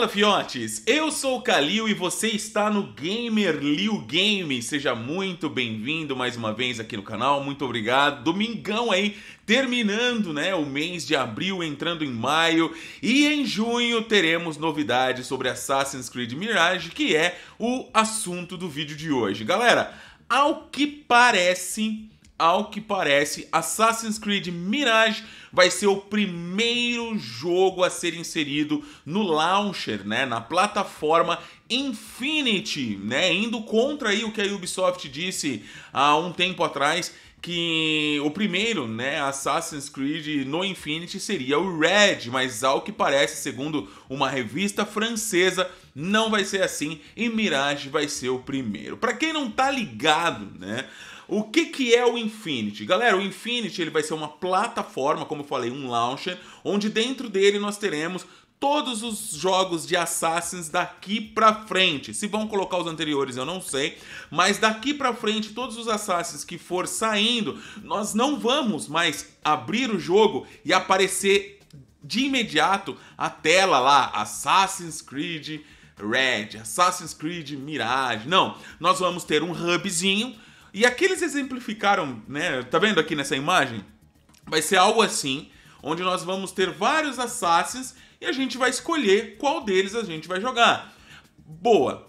Fala fiotes, eu sou o Kalil e você está no Gamer Liu Game. Seja muito bem-vindo mais uma vez aqui no canal, muito obrigado. Domingão aí, terminando né, o mês de abril, entrando em maio. E em junho teremos novidades sobre Assassin's Creed Mirage, que é o assunto do vídeo de hoje. Galera, ao que parece ao que parece, Assassin's Creed Mirage vai ser o primeiro jogo a ser inserido no launcher, né, na plataforma Infinity, né, indo contra aí o que a Ubisoft disse há um tempo atrás que o primeiro, né, Assassin's Creed no Infinity seria o Red, mas ao que parece, segundo uma revista francesa, não vai ser assim e Mirage vai ser o primeiro. Para quem não tá ligado, né, o que, que é o Infinity? Galera, o Infinity ele vai ser uma plataforma, como eu falei, um launcher, onde dentro dele nós teremos todos os jogos de Assassins daqui para frente. Se vão colocar os anteriores, eu não sei, mas daqui para frente todos os Assassins que for saindo, nós não vamos mais abrir o jogo e aparecer de imediato a tela lá Assassin's Creed Red, Assassin's Creed Mirage. Não, nós vamos ter um hubzinho e aqui eles exemplificaram, né? Tá vendo aqui nessa imagem? Vai ser algo assim, onde nós vamos ter vários assassins e a gente vai escolher qual deles a gente vai jogar. Boa.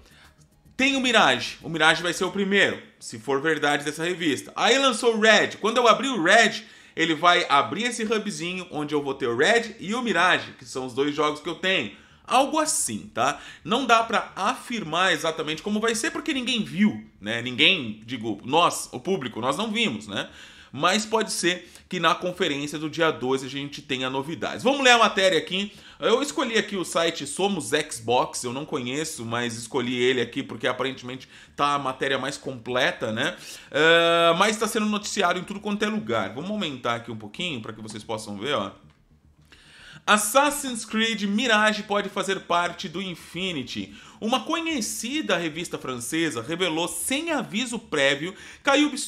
Tem o Mirage. O Mirage vai ser o primeiro, se for verdade dessa revista. Aí lançou o Red. Quando eu abrir o Red, ele vai abrir esse hubzinho onde eu vou ter o Red e o Mirage, que são os dois jogos que eu tenho. Algo assim, tá? Não dá para afirmar exatamente como vai ser porque ninguém viu, né? Ninguém, digo, nós, o público, nós não vimos, né? Mas pode ser que na conferência do dia 12 a gente tenha novidades. Vamos ler a matéria aqui. Eu escolhi aqui o site Somos Xbox, eu não conheço, mas escolhi ele aqui porque aparentemente tá a matéria mais completa, né? Uh, mas está sendo noticiado em tudo quanto é lugar. Vamos aumentar aqui um pouquinho para que vocês possam ver, ó. Assassin's Creed Mirage pode fazer parte do Infinity. Uma conhecida revista francesa revelou, sem aviso prévio,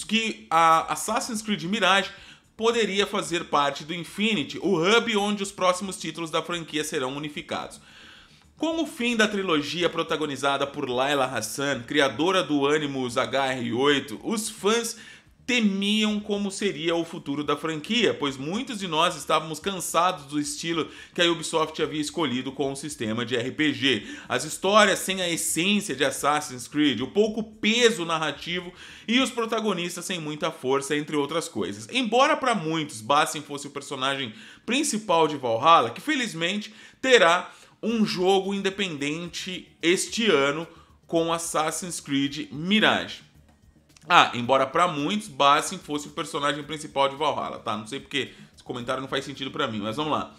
que a Assassin's Creed Mirage poderia fazer parte do Infinity, o hub onde os próximos títulos da franquia serão unificados. Com o fim da trilogia protagonizada por Laila Hassan, criadora do Animus HR8, os fãs temiam como seria o futuro da franquia, pois muitos de nós estávamos cansados do estilo que a Ubisoft havia escolhido com o sistema de RPG. As histórias sem a essência de Assassin's Creed, o pouco peso narrativo e os protagonistas sem muita força, entre outras coisas. Embora para muitos Bassin fosse o personagem principal de Valhalla, que felizmente terá um jogo independente este ano com Assassin's Creed Mirage. Ah, embora para muitos Bassin fosse o personagem principal de Valhalla, tá? Não sei porque esse comentário não faz sentido para mim, mas vamos lá.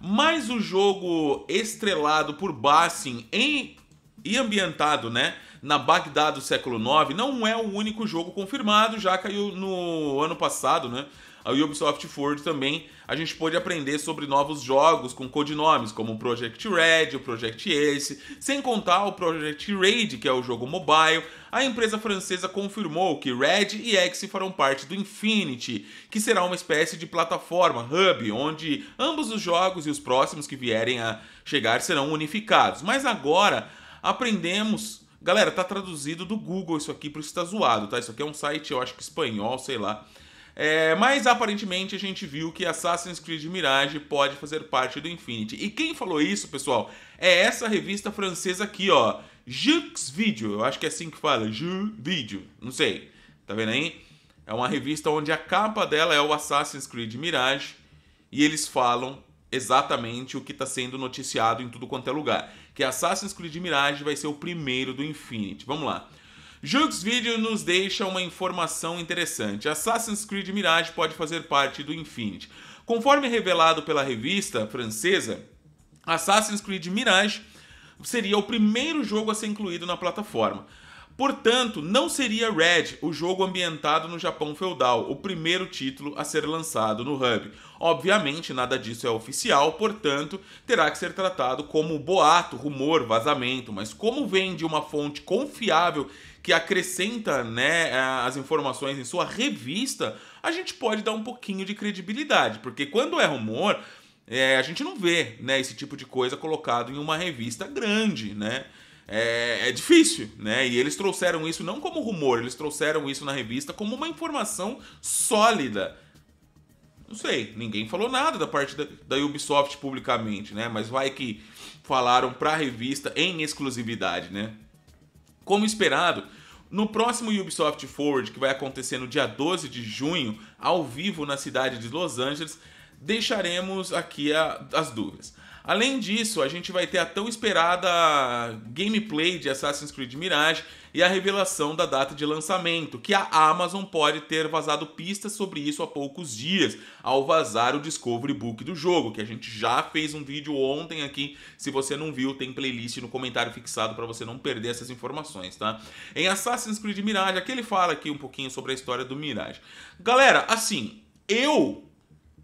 Mas o jogo estrelado por Bassin em e ambientado, né, na Bagdá do século IX, não é o único jogo confirmado, já caiu no ano passado, né, a Ubisoft Ford também, a gente pôde aprender sobre novos jogos com codinomes, como o Project Red, o Project Ace, sem contar o Project Raid, que é o jogo mobile. A empresa francesa confirmou que Red e Axe farão parte do Infinity, que será uma espécie de plataforma, hub, onde ambos os jogos e os próximos que vierem a chegar serão unificados. Mas agora aprendemos Galera, tá traduzido do Google isso aqui, por isso tá zoado, tá? Isso aqui é um site, eu acho que espanhol, sei lá. É, mas aparentemente a gente viu que Assassin's Creed Mirage pode fazer parte do Infinity. E quem falou isso, pessoal, é essa revista francesa aqui, ó. Jux Video, eu acho que é assim que fala, Jux Video, não sei. Tá vendo aí? É uma revista onde a capa dela é o Assassin's Creed Mirage e eles falam exatamente o que está sendo noticiado em tudo quanto é lugar, que Assassin's Creed Mirage vai ser o primeiro do Infinity. Vamos lá. Jux Video nos deixa uma informação interessante. Assassin's Creed Mirage pode fazer parte do Infinity. Conforme revelado pela revista francesa, Assassin's Creed Mirage seria o primeiro jogo a ser incluído na plataforma. Portanto, não seria Red o jogo ambientado no Japão feudal, o primeiro título a ser lançado no Hub. Obviamente, nada disso é oficial, portanto, terá que ser tratado como boato, rumor, vazamento, mas como vem de uma fonte confiável que acrescenta né, as informações em sua revista, a gente pode dar um pouquinho de credibilidade, porque quando é rumor, é, a gente não vê né, esse tipo de coisa colocado em uma revista grande, né? é, é, difícil, né? E eles trouxeram isso não como rumor, eles trouxeram isso na revista como uma informação sólida. Não sei, ninguém falou nada da parte da, da Ubisoft publicamente, né? Mas vai que falaram para a revista em exclusividade, né? Como esperado, no próximo Ubisoft Forward, que vai acontecer no dia 12 de junho, ao vivo na cidade de Los Angeles, deixaremos aqui a, as dúvidas. Além disso, a gente vai ter a tão esperada gameplay de Assassin's Creed Mirage e a revelação da data de lançamento, que a Amazon pode ter vazado pistas sobre isso há poucos dias, ao vazar o Discovery Book do jogo, que a gente já fez um vídeo ontem aqui. Se você não viu, tem playlist no comentário fixado para você não perder essas informações, tá? Em Assassin's Creed Mirage, aqui ele fala aqui um pouquinho sobre a história do Mirage. Galera, assim, eu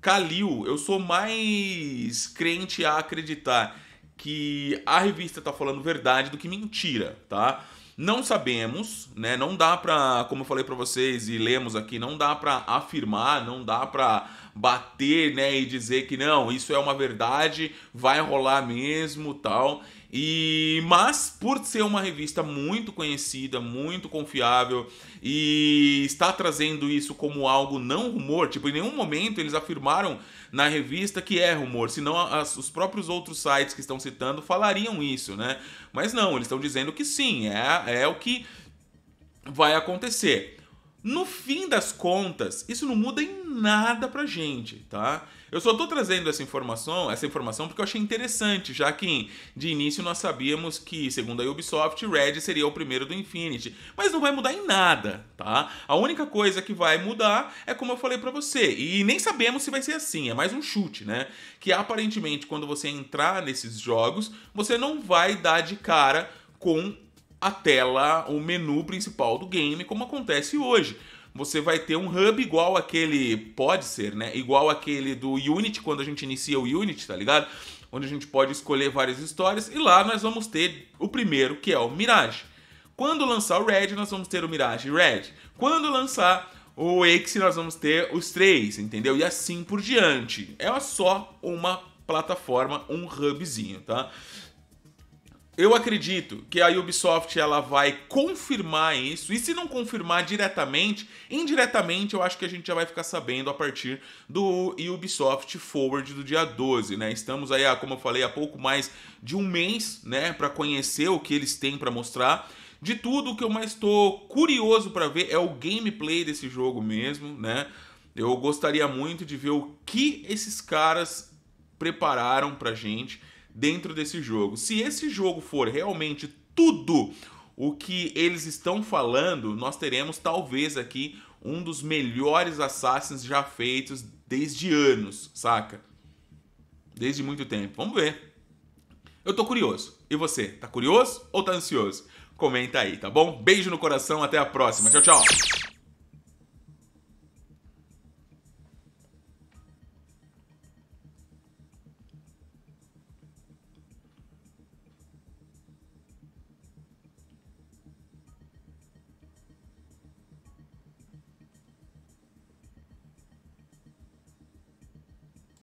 Kalil, eu sou mais crente a acreditar que a revista está falando verdade do que mentira, tá? Não sabemos, né? Não dá para, como eu falei para vocês e lemos aqui, não dá para afirmar, não dá para bater, né, e dizer que não, isso é uma verdade, vai rolar mesmo, tal. E mas por ser uma revista muito conhecida, muito confiável e está trazendo isso como algo não rumor, tipo, em nenhum momento eles afirmaram na revista que é rumor, senão as, os próprios outros sites que estão citando falariam isso, né? Mas não, eles estão dizendo que sim, é, é o que vai acontecer. No fim das contas, isso não muda em nada pra gente, tá? Eu só tô trazendo essa informação, essa informação porque eu achei interessante, já que de início nós sabíamos que, segundo a Ubisoft, Red seria o primeiro do Infinity, mas não vai mudar em nada, tá? A única coisa que vai mudar é como eu falei para você, e nem sabemos se vai ser assim, é mais um chute, né? Que aparentemente quando você entrar nesses jogos, você não vai dar de cara com a tela, o menu principal do game, como acontece hoje. Você vai ter um hub igual aquele, pode ser, né? Igual aquele do Unity, quando a gente inicia o Unity, tá ligado? Onde a gente pode escolher várias histórias e lá nós vamos ter o primeiro, que é o Mirage. Quando lançar o Red, nós vamos ter o Mirage Red. Quando lançar o Axe, nós vamos ter os três, entendeu? E assim por diante. É só uma plataforma, um hubzinho, tá? Eu acredito que a Ubisoft ela vai confirmar isso, e se não confirmar diretamente, indiretamente eu acho que a gente já vai ficar sabendo a partir do Ubisoft Forward do dia 12, né? Estamos aí, como eu falei, há pouco mais de um mês, né, para conhecer o que eles têm para mostrar. De tudo o que eu mais estou curioso para ver é o gameplay desse jogo mesmo, né? Eu gostaria muito de ver o que esses caras prepararam pra gente dentro desse jogo. Se esse jogo for realmente tudo o que eles estão falando, nós teremos talvez aqui um dos melhores assassins já feitos desde anos, saca? Desde muito tempo. Vamos ver. Eu tô curioso. E você? Tá curioso ou tá ansioso? Comenta aí, tá bom? Beijo no coração, até a próxima. Tchau, tchau.